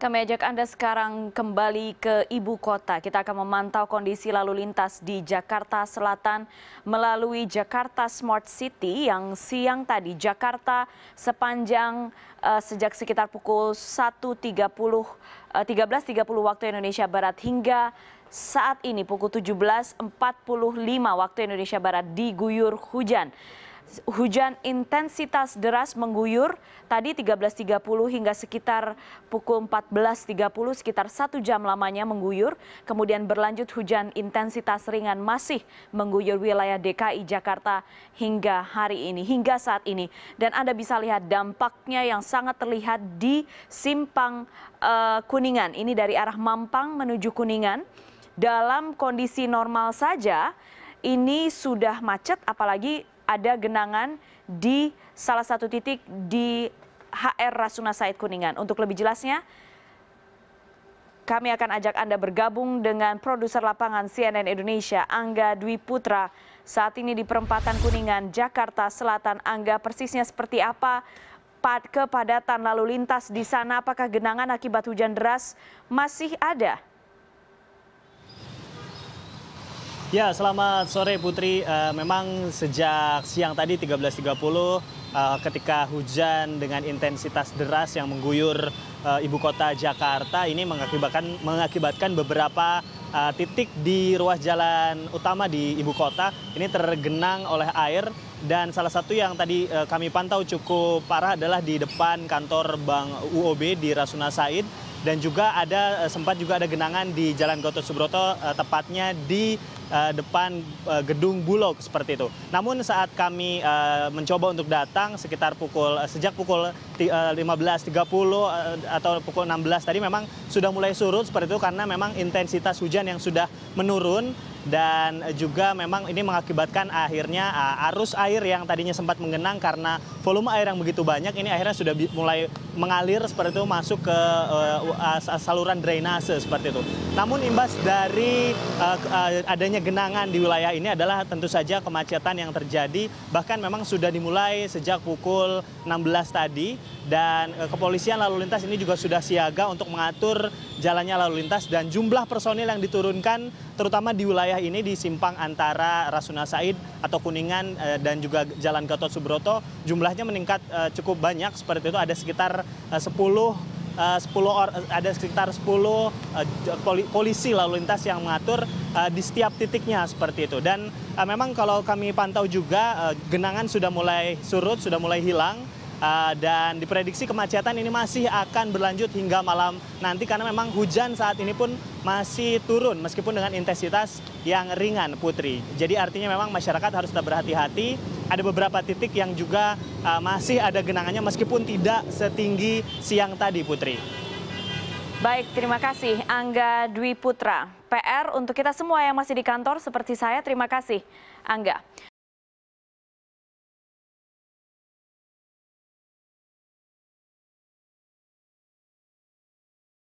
Kami ajak Anda sekarang kembali ke ibu kota. Kita akan memantau kondisi lalu lintas di Jakarta Selatan melalui Jakarta Smart City yang siang tadi Jakarta sepanjang uh, sejak sekitar pukul 1.30 uh, 13.30 waktu Indonesia Barat hingga saat ini pukul 17.45 waktu Indonesia Barat diguyur hujan hujan intensitas deras mengguyur tadi 13.30 hingga sekitar pukul 14.30 sekitar satu jam lamanya mengguyur. Kemudian berlanjut hujan intensitas ringan masih mengguyur wilayah DKI Jakarta hingga hari ini, hingga saat ini. Dan Anda bisa lihat dampaknya yang sangat terlihat di Simpang uh, Kuningan. Ini dari arah Mampang menuju Kuningan. Dalam kondisi normal saja, ini sudah macet apalagi ada genangan di salah satu titik di HR Rasuna Said Kuningan. Untuk lebih jelasnya, kami akan ajak Anda bergabung dengan produser lapangan CNN Indonesia, Angga Dwi Putra. Saat ini di perempatan Kuningan, Jakarta Selatan. Angga, persisnya seperti apa kepadatan lalu lintas di sana? Apakah genangan akibat hujan deras masih ada? Ya, selamat sore Putri. Eh, memang sejak siang tadi 13.30 uh, eh, ketika hujan dengan intensitas deras yang mengguyur eh, ibu kota Jakarta ini mengakibatkan mengakibatkan beberapa titik di ruas jalan utama di ibu kota ini tergenang oleh air dan salah satu yang tadi kami pantau cukup parah adalah di depan kantor Bank UOB di Rasuna Said dan juga ada eh, sempat juga ada genangan di Jalan Gatot Subroto eh, tepatnya di eh, depan gedung Bulog seperti itu. Namun saat kami mencoba untuk datang sekitar pukul sejak pukul 15.30 atau pukul 16 tadi memang sudah mulai surut seperti itu karena memang intensitas hujan yang sudah menurun dan juga memang ini mengakibatkan akhirnya eh, arus air yang tadinya sempat mengenang karena volume air yang begitu banyak ini akhirnya sudah mulai mengalir seperti itu masuk ke eh, saluran drainase seperti itu. Namun imbas dari eh, adanya genangan di wilayah ini adalah tentu saja kemacetan yang terjadi bahkan memang sudah dimulai sejak pukul 16 tadi dan kepolisian lalu lintas ini juga sudah siaga untuk mengatur jalannya lalu lintas dan jumlah personil yang diturunkan terutama di wilayah ini di simpang antara Rasuna Said atau Kuningan eh, dan juga Jalan Gatot Subroto jumlahnya meningkat eh, cukup banyak seperti itu ada sekitar 10 eh, 10 or, ada sekitar 10 polisi lalu lintas yang mengatur di setiap titiknya seperti itu. Dan memang kalau kami pantau juga genangan sudah mulai surut, sudah mulai hilang Eh, dan diprediksi kemacetan ini masih akan berlanjut hingga malam nanti karena memang hujan saat ini pun masih turun meskipun dengan intensitas yang ringan Putri. Jadi artinya memang masyarakat harus tetap berhati-hati. Ada beberapa titik yang juga eh, masih ada genangannya meskipun tidak setinggi siang tadi Putri. Baik, terima kasih Angga Dwi Putra. PR untuk kita semua yang masih di kantor seperti saya, terima kasih Angga.